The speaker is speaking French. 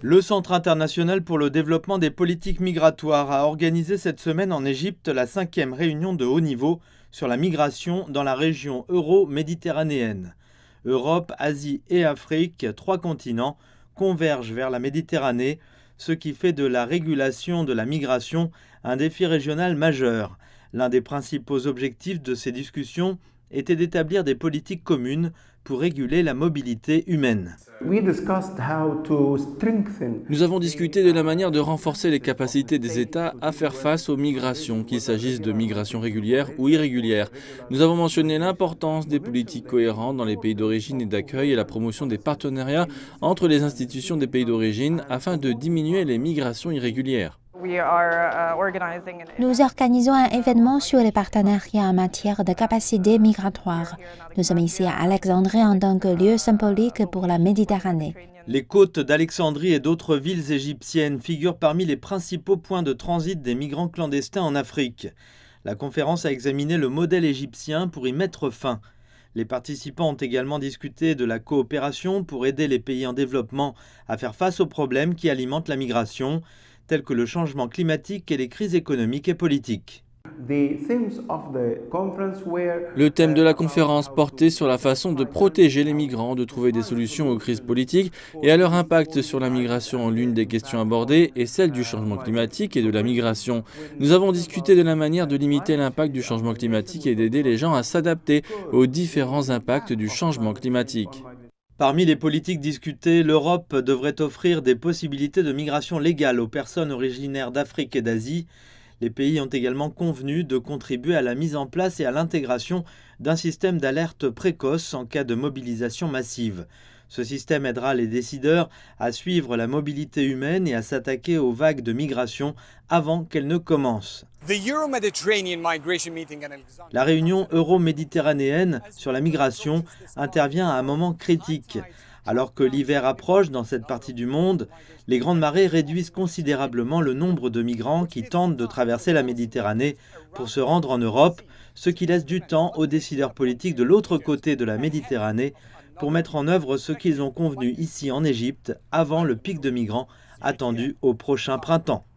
Le Centre international pour le développement des politiques migratoires a organisé cette semaine en Égypte la cinquième réunion de haut niveau sur la migration dans la région euro-méditerranéenne. Europe, Asie et Afrique, trois continents, convergent vers la Méditerranée, ce qui fait de la régulation de la migration un défi régional majeur. L'un des principaux objectifs de ces discussions était d'établir des politiques communes pour réguler la mobilité humaine. Nous avons discuté de la manière de renforcer les capacités des États à faire face aux migrations, qu'il s'agisse de migrations régulières ou irrégulières. Nous avons mentionné l'importance des politiques cohérentes dans les pays d'origine et d'accueil et la promotion des partenariats entre les institutions des pays d'origine afin de diminuer les migrations irrégulières. Uh, Nous organisons un événement sur les partenariats en matière de capacité migratoire. Nous sommes ici à Alexandrie en tant que lieu symbolique pour la Méditerranée. Les côtes d'Alexandrie et d'autres villes égyptiennes figurent parmi les principaux points de transit des migrants clandestins en Afrique. La conférence a examiné le modèle égyptien pour y mettre fin. Les participants ont également discuté de la coopération pour aider les pays en développement à faire face aux problèmes qui alimentent la migration tels que le changement climatique et les crises économiques et politiques. Le thème de la uh, conférence portait sur la façon de protéger les migrants, de trouver des solutions aux crises politiques et à leur impact sur la migration. L'une des questions abordées est celle du changement climatique et de la migration. Nous avons discuté de la manière de limiter l'impact du changement climatique et d'aider les gens à s'adapter aux différents impacts du changement climatique. Parmi les politiques discutées, l'Europe devrait offrir des possibilités de migration légale aux personnes originaires d'Afrique et d'Asie. Les pays ont également convenu de contribuer à la mise en place et à l'intégration d'un système d'alerte précoce en cas de mobilisation massive. Ce système aidera les décideurs à suivre la mobilité humaine et à s'attaquer aux vagues de migration avant qu'elles ne commencent. La réunion euro-méditerranéenne sur la migration intervient à un moment critique. Alors que l'hiver approche dans cette partie du monde, les grandes marées réduisent considérablement le nombre de migrants qui tentent de traverser la Méditerranée pour se rendre en Europe, ce qui laisse du temps aux décideurs politiques de l'autre côté de la Méditerranée pour mettre en œuvre ce qu'ils ont convenu ici en Égypte avant le pic de migrants attendu au prochain printemps.